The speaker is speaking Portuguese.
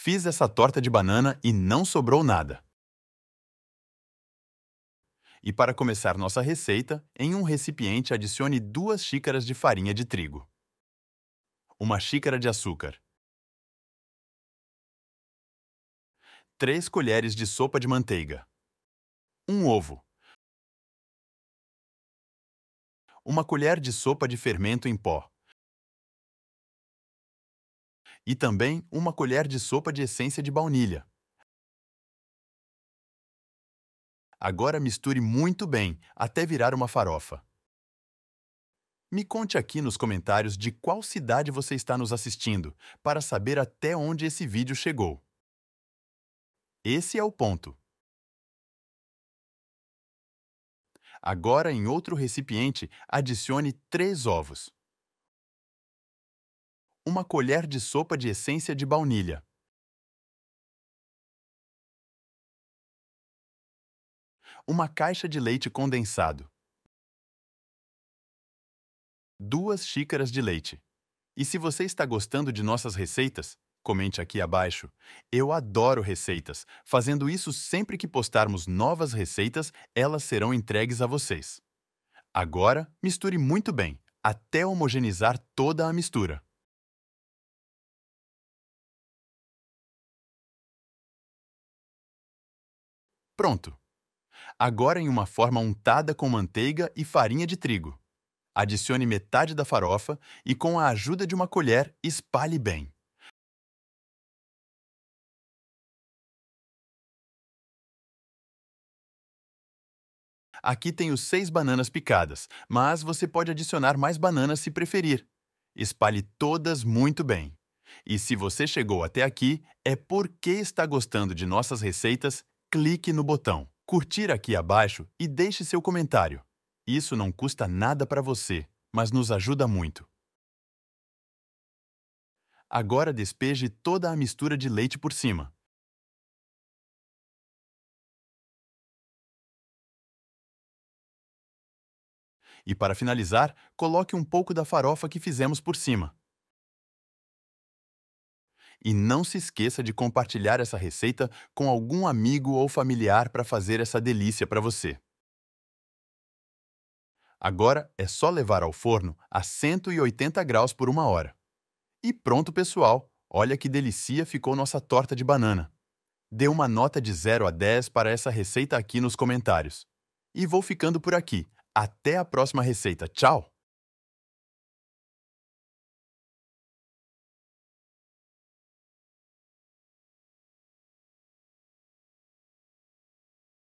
Fiz essa torta de banana e não sobrou nada. E para começar nossa receita, em um recipiente adicione duas xícaras de farinha de trigo, uma xícara de açúcar, 3 colheres de sopa de manteiga, um ovo, uma colher de sopa de fermento em pó, e também uma colher de sopa de essência de baunilha. Agora misture muito bem, até virar uma farofa. Me conte aqui nos comentários de qual cidade você está nos assistindo, para saber até onde esse vídeo chegou. Esse é o ponto. Agora, em outro recipiente, adicione 3 ovos uma colher de sopa de essência de baunilha. Uma caixa de leite condensado. Duas xícaras de leite. E se você está gostando de nossas receitas, comente aqui abaixo. Eu adoro receitas. Fazendo isso sempre que postarmos novas receitas, elas serão entregues a vocês. Agora, misture muito bem, até homogenizar toda a mistura. Pronto! Agora em uma forma untada com manteiga e farinha de trigo. Adicione metade da farofa e, com a ajuda de uma colher, espalhe bem. Aqui tenho seis bananas picadas, mas você pode adicionar mais bananas se preferir. Espalhe todas muito bem. E se você chegou até aqui, é porque está gostando de nossas receitas clique no botão curtir aqui abaixo e deixe seu comentário. Isso não custa nada para você, mas nos ajuda muito. Agora despeje toda a mistura de leite por cima. E para finalizar, coloque um pouco da farofa que fizemos por cima. E não se esqueça de compartilhar essa receita com algum amigo ou familiar para fazer essa delícia para você. Agora é só levar ao forno a 180 graus por uma hora. E pronto, pessoal! Olha que delícia ficou nossa torta de banana. Dê uma nota de 0 a 10 para essa receita aqui nos comentários. E vou ficando por aqui. Até a próxima receita. Tchau!